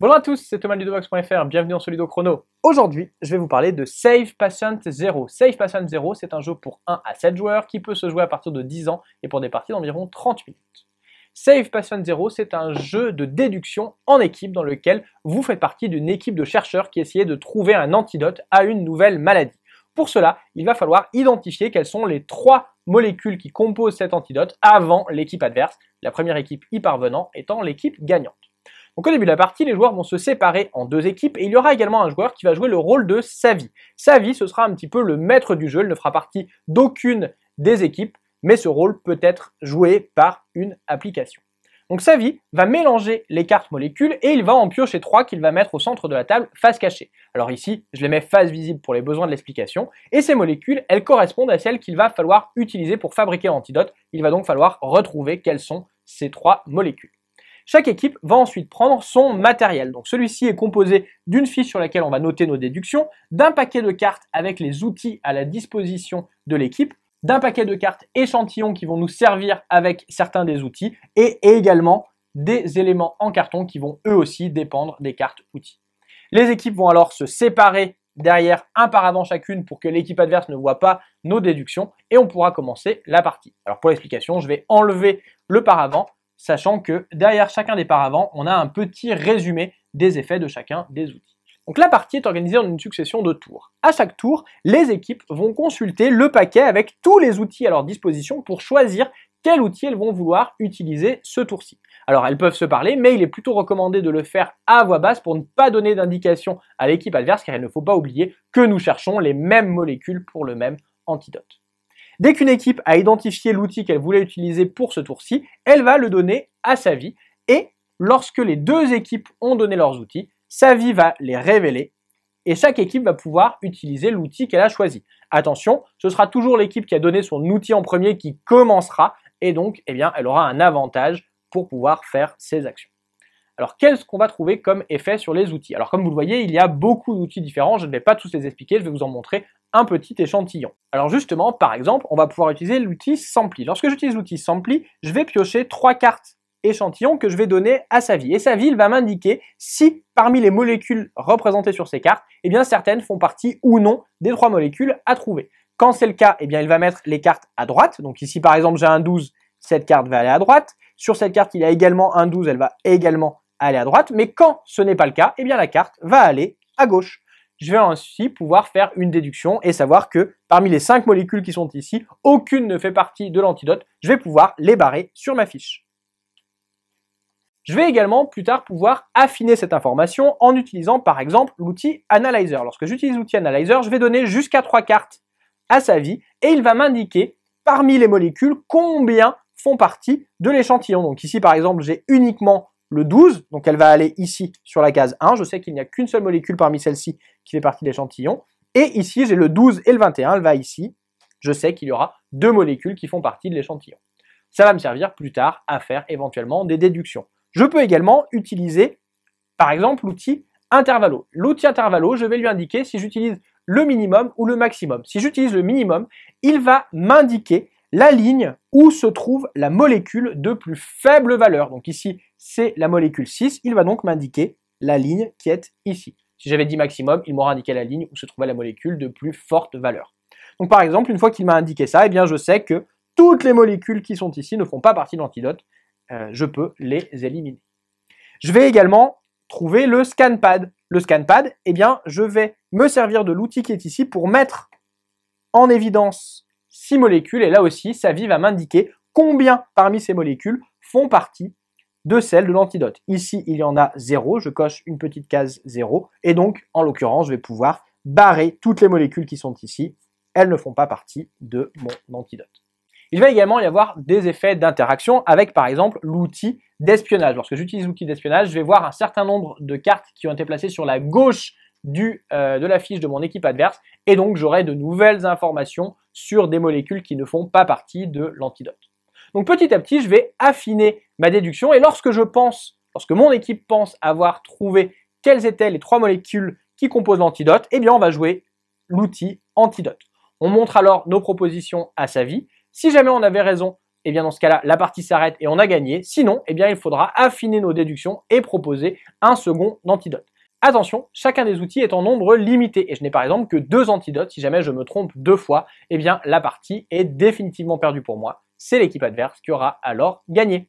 Bonjour à tous, c'est Thomas Ludovox.fr, bienvenue dans Solido Chrono. Aujourd'hui, je vais vous parler de Save Patient Zero. Save Patient Zero, c'est un jeu pour 1 à 7 joueurs qui peut se jouer à partir de 10 ans et pour des parties d'environ 30 minutes. Save Patient Zero, c'est un jeu de déduction en équipe dans lequel vous faites partie d'une équipe de chercheurs qui essayait de trouver un antidote à une nouvelle maladie. Pour cela, il va falloir identifier quelles sont les trois molécules qui composent cet antidote avant l'équipe adverse, la première équipe y parvenant étant l'équipe gagnante. Donc au début de la partie, les joueurs vont se séparer en deux équipes et il y aura également un joueur qui va jouer le rôle de Savi. Savi, ce sera un petit peu le maître du jeu, il ne fera partie d'aucune des équipes, mais ce rôle peut être joué par une application. Donc Savi va mélanger les cartes molécules et il va en piocher trois qu'il va mettre au centre de la table face cachée. Alors ici, je les mets face visible pour les besoins de l'explication. Et ces molécules, elles correspondent à celles qu'il va falloir utiliser pour fabriquer l'antidote. Il va donc falloir retrouver quelles sont ces trois molécules. Chaque équipe va ensuite prendre son matériel. Donc celui-ci est composé d'une fiche sur laquelle on va noter nos déductions, d'un paquet de cartes avec les outils à la disposition de l'équipe, d'un paquet de cartes échantillons qui vont nous servir avec certains des outils et également des éléments en carton qui vont eux aussi dépendre des cartes outils. Les équipes vont alors se séparer derrière un paravent chacune pour que l'équipe adverse ne voit pas nos déductions et on pourra commencer la partie. Alors pour l'explication, je vais enlever le paravent sachant que derrière chacun des paravents, on a un petit résumé des effets de chacun des outils. Donc la partie est organisée en une succession de tours. À chaque tour, les équipes vont consulter le paquet avec tous les outils à leur disposition pour choisir quel outil elles vont vouloir utiliser ce tour-ci. Alors elles peuvent se parler, mais il est plutôt recommandé de le faire à voix basse pour ne pas donner d'indication à l'équipe adverse, car il ne faut pas oublier que nous cherchons les mêmes molécules pour le même antidote. Dès qu'une équipe a identifié l'outil qu'elle voulait utiliser pour ce tour-ci, elle va le donner à sa vie Et lorsque les deux équipes ont donné leurs outils, sa vie va les révéler et chaque équipe va pouvoir utiliser l'outil qu'elle a choisi. Attention, ce sera toujours l'équipe qui a donné son outil en premier qui commencera et donc eh bien, elle aura un avantage pour pouvoir faire ses actions. Alors qu'est-ce qu'on va trouver comme effet sur les outils Alors comme vous le voyez, il y a beaucoup d'outils différents, je ne vais pas tous les expliquer, je vais vous en montrer un petit échantillon. Alors justement, par exemple, on va pouvoir utiliser l'outil Sampli. Lorsque j'utilise l'outil Sampli, je vais piocher trois cartes échantillons que je vais donner à sa vie. Et sa vie, va m'indiquer si parmi les molécules représentées sur ces cartes, eh bien certaines font partie ou non des trois molécules à trouver. Quand c'est le cas, eh bien il va mettre les cartes à droite. Donc ici par exemple j'ai un 12, cette carte va aller à droite. Sur cette carte, il y a également un 12, elle va également aller à droite. Mais quand ce n'est pas le cas, eh bien la carte va aller à gauche je vais ainsi pouvoir faire une déduction et savoir que parmi les cinq molécules qui sont ici, aucune ne fait partie de l'antidote. Je vais pouvoir les barrer sur ma fiche. Je vais également plus tard pouvoir affiner cette information en utilisant par exemple l'outil Analyzer. Lorsque j'utilise l'outil Analyzer, je vais donner jusqu'à 3 cartes à sa vie et il va m'indiquer parmi les molécules combien font partie de l'échantillon. Donc ici par exemple j'ai uniquement le 12, donc elle va aller ici sur la case 1. Je sais qu'il n'y a qu'une seule molécule parmi celles-ci qui fait partie de l'échantillon. Et ici, j'ai le 12 et le 21, elle va ici. Je sais qu'il y aura deux molécules qui font partie de l'échantillon. Ça va me servir plus tard à faire éventuellement des déductions. Je peux également utiliser, par exemple, l'outil intervallo. L'outil intervallo, je vais lui indiquer si j'utilise le minimum ou le maximum. Si j'utilise le minimum, il va m'indiquer la ligne où se trouve la molécule de plus faible valeur. Donc ici, c'est la molécule 6. Il va donc m'indiquer la ligne qui est ici. Si j'avais dit maximum, il m'aurait indiqué la ligne où se trouvait la molécule de plus forte valeur. Donc par exemple, une fois qu'il m'a indiqué ça, eh bien je sais que toutes les molécules qui sont ici ne font pas partie de l'antidote. Euh, je peux les éliminer. Je vais également trouver le scanpad. Le scanpad, eh bien, je vais me servir de l'outil qui est ici pour mettre en évidence molécules, et là aussi, sa vie va m'indiquer combien parmi ces molécules font partie de celles de l'antidote. Ici, il y en a 0, je coche une petite case 0, et donc, en l'occurrence, je vais pouvoir barrer toutes les molécules qui sont ici, elles ne font pas partie de mon antidote. Il va également y avoir des effets d'interaction avec, par exemple, l'outil d'espionnage. Lorsque j'utilise l'outil d'espionnage, je vais voir un certain nombre de cartes qui ont été placées sur la gauche euh, de la fiche de mon équipe adverse, et donc j'aurai de nouvelles informations sur des molécules qui ne font pas partie de l'antidote. Donc petit à petit, je vais affiner ma déduction et lorsque je pense, lorsque mon équipe pense avoir trouvé quelles étaient les trois molécules qui composent l'antidote, eh bien on va jouer l'outil antidote. On montre alors nos propositions à sa vie. Si jamais on avait raison, eh bien dans ce cas-là, la partie s'arrête et on a gagné. Sinon, eh bien il faudra affiner nos déductions et proposer un second antidote. Attention, chacun des outils est en nombre limité et je n'ai par exemple que deux antidotes. Si jamais je me trompe deux fois, eh bien la partie est définitivement perdue pour moi. C'est l'équipe adverse qui aura alors gagné.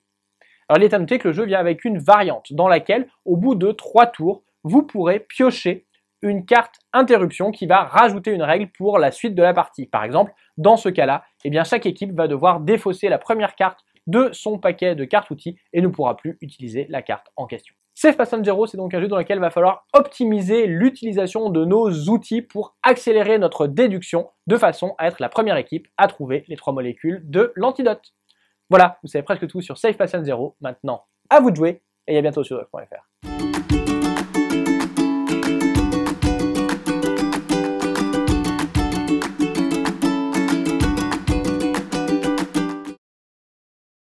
Alors il est à noter que le jeu vient avec une variante dans laquelle, au bout de trois tours, vous pourrez piocher une carte interruption qui va rajouter une règle pour la suite de la partie. Par exemple, dans ce cas-là, eh bien chaque équipe va devoir défausser la première carte de son paquet de cartes outils et ne pourra plus utiliser la carte en question. Safe Passion Zero, c'est donc un jeu dans lequel il va falloir optimiser l'utilisation de nos outils pour accélérer notre déduction de façon à être la première équipe à trouver les trois molécules de l'antidote. Voilà, vous savez presque tout sur Safe Passion Zero. Maintenant, à vous de jouer et à bientôt sur Doc.fr.